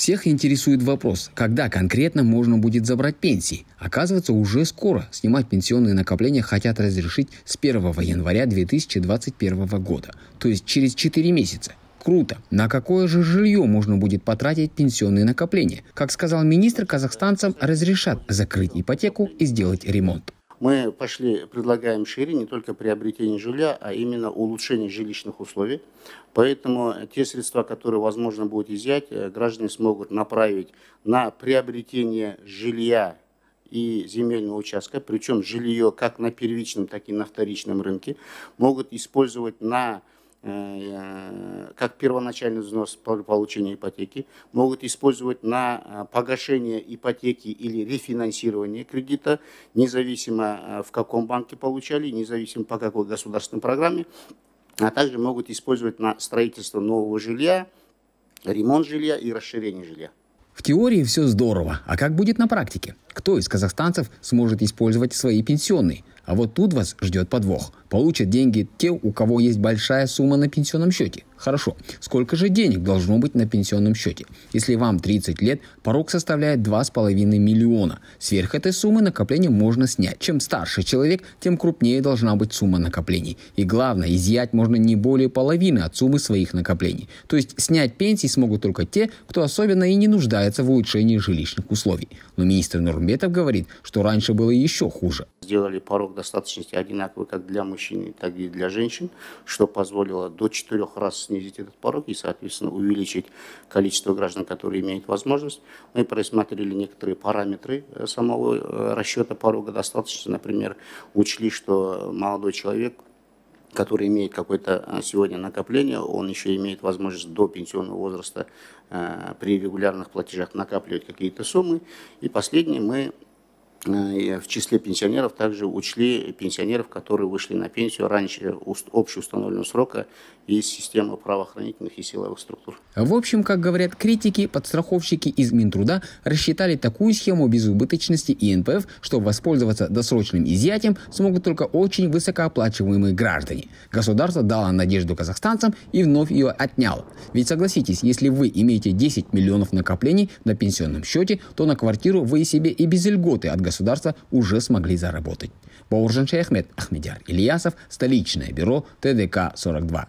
Всех интересует вопрос, когда конкретно можно будет забрать пенсии. Оказывается, уже скоро снимать пенсионные накопления хотят разрешить с 1 января 2021 года, то есть через 4 месяца. Круто. На какое же жилье можно будет потратить пенсионные накопления? Как сказал министр, казахстанцам разрешат закрыть ипотеку и сделать ремонт. Мы пошли, предлагаем шире не только приобретение жилья, а именно улучшение жилищных условий. Поэтому те средства, которые возможно будет изъять, э, граждане смогут направить на приобретение жилья и земельного участка, причем жилье как на первичном, так и на вторичном рынке, могут использовать на Э, как первоначальный взнос по получению ипотеки, могут использовать на э, погашение ипотеки или рефинансирование кредита, независимо э, в каком банке получали, независимо по какой государственной программе, а также могут использовать на строительство нового жилья, ремонт жилья и расширение жилья. В теории все здорово, а как будет на практике? Кто из казахстанцев сможет использовать свои пенсионные? А вот тут вас ждет подвох – Получат деньги те, у кого есть большая сумма на пенсионном счете. Хорошо, сколько же денег должно быть на пенсионном счете? Если вам 30 лет, порог составляет 2,5 миллиона. Сверх этой суммы накопление можно снять. Чем старше человек, тем крупнее должна быть сумма накоплений. И главное, изъять можно не более половины от суммы своих накоплений. То есть снять пенсии смогут только те, кто особенно и не нуждается в улучшении жилищных условий. Но министр Нурмбетов говорит, что раньше было еще хуже. Сделали порог достаточности одинаковый как для мужчин мужчин, так и для женщин, что позволило до четырех раз снизить этот порог и, соответственно, увеличить количество граждан, которые имеют возможность. Мы просмотрели некоторые параметры э, самого э, расчета порога достаточно. Например, учли, что молодой человек который имеет какое-то э, сегодня накопление, он еще имеет возможность до пенсионного возраста при регулярных платежах накапливать какие-то суммы. И последнее, мы Э, в числе пенсионеров также учли пенсионеров, которые вышли на пенсию раньше общеустановленного срока из системы правоохранительных и силовых структур. В общем, как говорят критики, подстраховщики из Минтруда рассчитали такую схему безубыточности ИНПФ, что воспользоваться досрочным изъятием смогут только очень высокооплачиваемые граждане. Государство дало надежду казахстанцам и вновь ее отняло. Ведь согласитесь, если вы имеете 10 миллионов накоплений на пенсионном счете, то на квартиру вы себе и без льготы от государства уже смогли заработать. Бауржан Шейхмед, Ахмедяр Ильясов, столичное бюро ТДК-42.